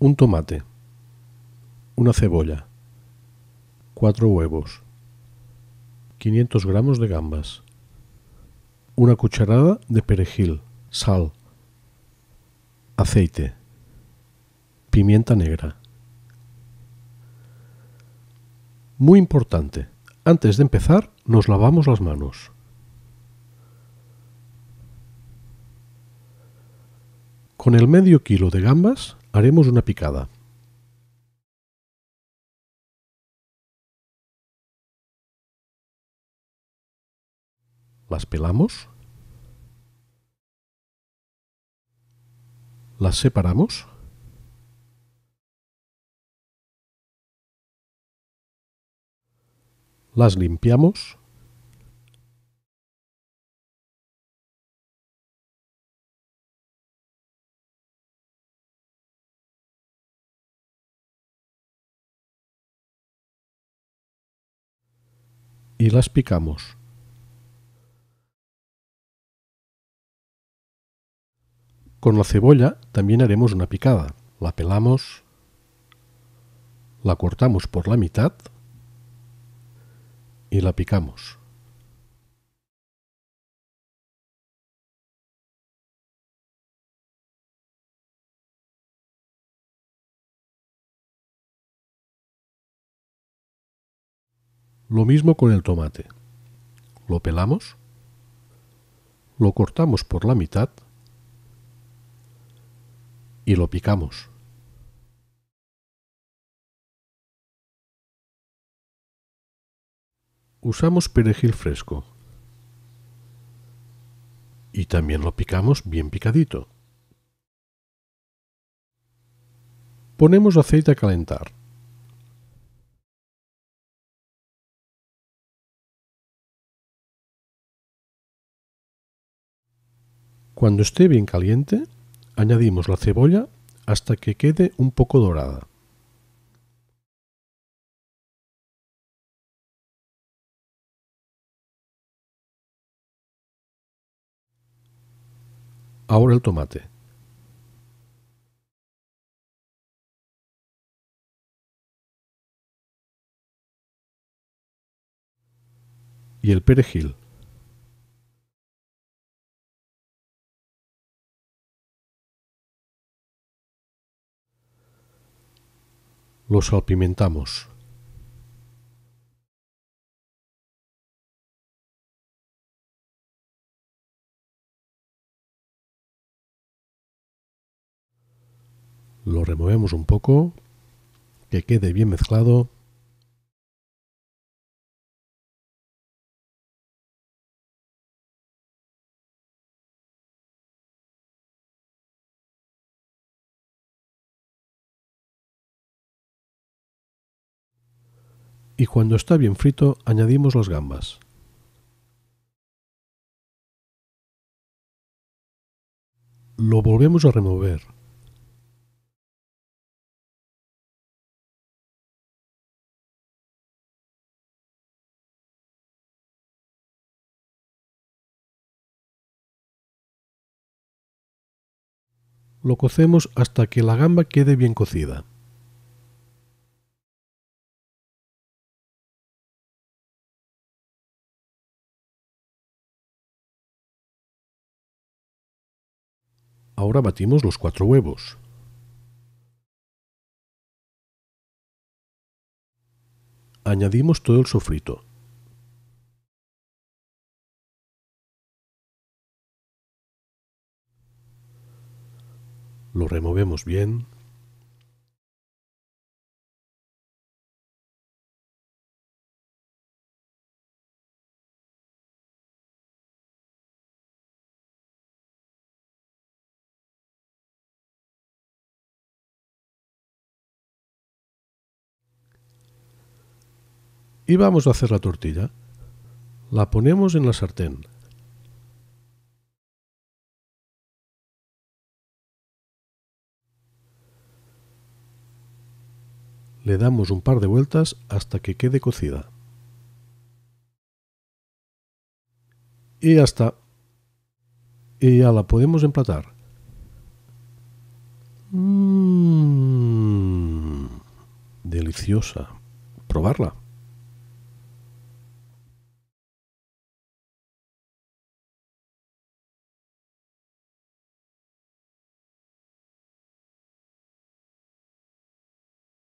un tomate, una cebolla, cuatro huevos, 500 gramos de gambas, una cucharada de perejil, sal, aceite, pimienta negra. Muy importante, antes de empezar nos lavamos las manos. Con el medio kilo de gambas Haremos una picada. ¿Las pelamos? ¿Las separamos? ¿Las limpiamos? y las picamos. Con la cebolla también haremos una picada. La pelamos, la cortamos por la mitad y la picamos. Lo mismo con el tomate. Lo pelamos, lo cortamos por la mitad y lo picamos. Usamos perejil fresco y también lo picamos bien picadito. Ponemos aceite a calentar Cuando esté bien caliente, añadimos la cebolla hasta que quede un poco dorada. Ahora el tomate. Y el perejil. lo salpimentamos. Lo removemos un poco, que quede bien mezclado y cuando está bien frito añadimos las gambas. Lo volvemos a remover. Lo cocemos hasta que la gamba quede bien cocida. Ahora batimos los cuatro huevos. Añadimos todo el sofrito. Lo removemos bien. Y vamos a hacer la tortilla. La ponemos en la sartén. Le damos un par de vueltas hasta que quede cocida. Y ya está. Y ya la podemos emplatar. Mmm. Deliciosa. Probarla.